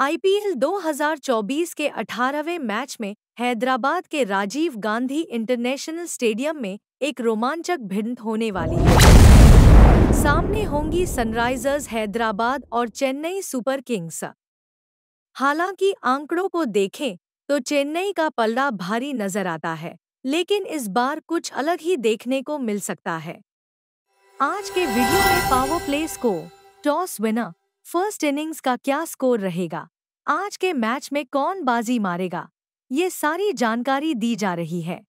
IPL 2024 के 18वें match में हैदराबाद के राजीव गांधी इंटरनेशनल स्टेडियम में एक रोमांचक भिंड होने वाली है सामने होंगी सनराइजर्स हैदराबाद और चेन्नई सुपर किंग्स हालांकि आंकड़ों को देखें तो चेन्नई का पल्ला भारी नजर आता है लेकिन इस बार कुछ अलग ही देखने को मिल सकता है आज के वीडियो में power play score toss winner first innings का क्या स्कोर रहेगा आज के मैच में कौन बाजी मारेगा ये सारी जानकारी दी जा रही है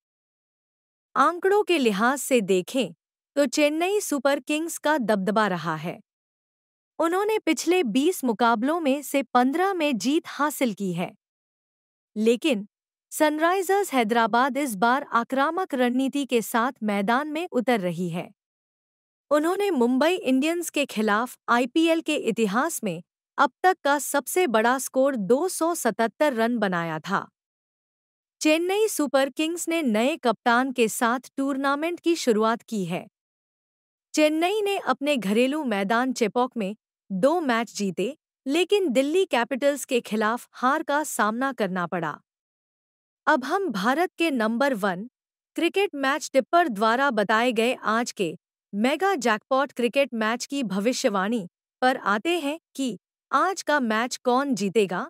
आंकड़ों के लिहाज से देखें तो चेन्नई सुपर किंग्स का दबदबा रहा है उन्होंने पिछले 20 मुकाबलों में से 15 में जीत हासिल की है लेकिन सनराइजर्स हैदराबाद इस बार आक्रामक रणनीति के साथ मैदान में उतर रही है उन्होंने मुंबई इंडियंस के खिलाफ आईपीएल के इतिहास में अब तक का सबसे बड़ा स्कोर 277 रन बनाया था चेन्नई सुपर किंग्स ने नए कप्तान के साथ टूर्नामेंट की शुरुआत की है चेन्नई ने अपने घरेलू मैदान चेपॉक में दो मैच जीते लेकिन दिल्ली कैपिटल्स के खिलाफ हार का सामना करना पड़ा अब हम भारत के number one cricket match tipper द्वारा बताए गए आज के मेगा जैकपॉट क्रिकेट मैच की भविष्यवाणी पर आते हैं कि आज का मैच कौन जीतेगा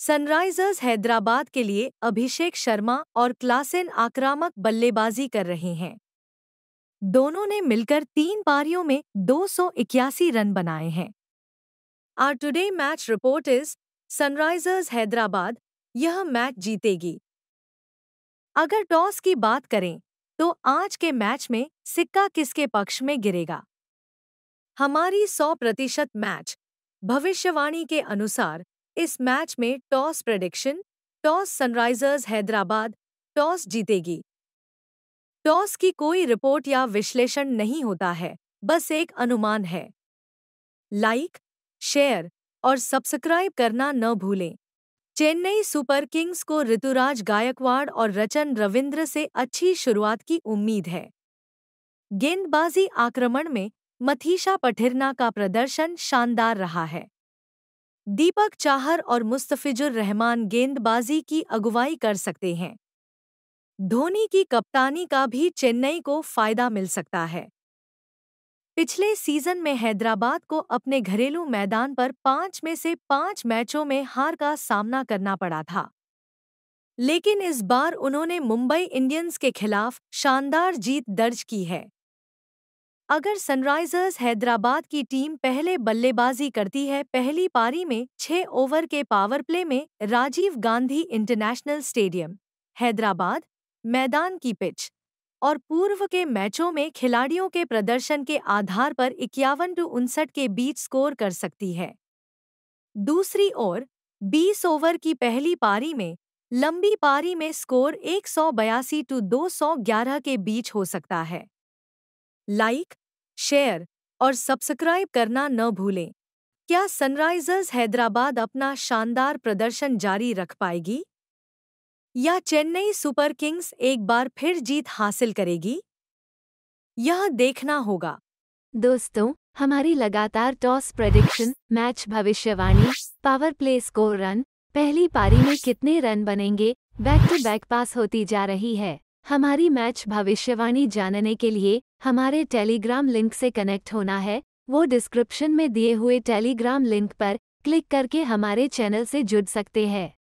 सनराइजर्स हैदराबाद के लिए अभिषेक शर्मा और क्लासेन आक्रामक बल्लेबाजी कर रहे हैं दोनों ने मिलकर तीन पारियों में दो रन बनाए हैं are today match report is Sunrisers Hyderabad यह मैच जीतेगी अगर टॉस की बात करें तो आज के मैच में सिक्का किसके पक्ष में गिरेगा हमारी 100 प्रतिशत मैच भविष्यवाणी के अनुसार इस मैच में toss prediction toss Sunrisers Hyderabad toss जीतेगी टॉस की कोई रिपोर्ट या विश्लेषण नहीं होता है बस एक अनुमान है लाइक शेयर और सब्सक्राइब करना न भूलें चेन्नई सुपर किंग्स को ऋतुराज गायकवाड़ और रचन रविंद्र से अच्छी शुरुआत की उम्मीद है गेंदबाजी आक्रमण में मथीशा पठिरना का प्रदर्शन शानदार रहा है दीपक चाहर और मुस्तफिजुर रहमान गेंदबाजी की अगुवाई कर सकते हैं धोनी की कप्तानी का भी चेन्नई को फायदा मिल सकता है पिछले सीजन में हैदराबाद को अपने घरेलू मैदान पर पांच में से पांच मैचों में हार का सामना करना पड़ा था लेकिन इस बार उन्होंने मुंबई इंडियंस के खिलाफ शानदार जीत दर्ज की है अगर सनराइजर्स हैदराबाद की टीम पहले बल्लेबाजी करती है पहली पारी में छह ओवर के पावर प्ले में राजीव गांधी इंटरनेशनल स्टेडियम हैदराबाद मैदान की पिच और पूर्व के मैचों में खिलाड़ियों के प्रदर्शन के आधार पर इक्यावन टू उनसठ के बीच स्कोर कर सकती है दूसरी ओर 20 ओवर की पहली पारी में लंबी पारी में स्कोर एक सौ बयासी टू दो सौ ग्यारह के बीच हो सकता है लाइक शेयर और सब्सक्राइब करना न भूलें क्या सनराइजर्स हैदराबाद अपना शानदार प्रदर्शन जारी रख पाएगी या चेन्नई सुपर किंग्स एक बार फिर जीत हासिल करेगी यह देखना होगा दोस्तों हमारी लगातार टॉस प्रेडिक्शन मैच भविष्यवाणी पावर प्ले स्कोर रन पहली पारी में कितने रन बनेंगे बैक टू बैक पास होती जा रही है हमारी मैच भविष्यवाणी जानने के लिए हमारे टेलीग्राम लिंक से कनेक्ट होना है वो डिस्क्रिप्शन में दिए हुए टेलीग्राम लिंक पर क्लिक करके हमारे चैनल से जुड़ सकते हैं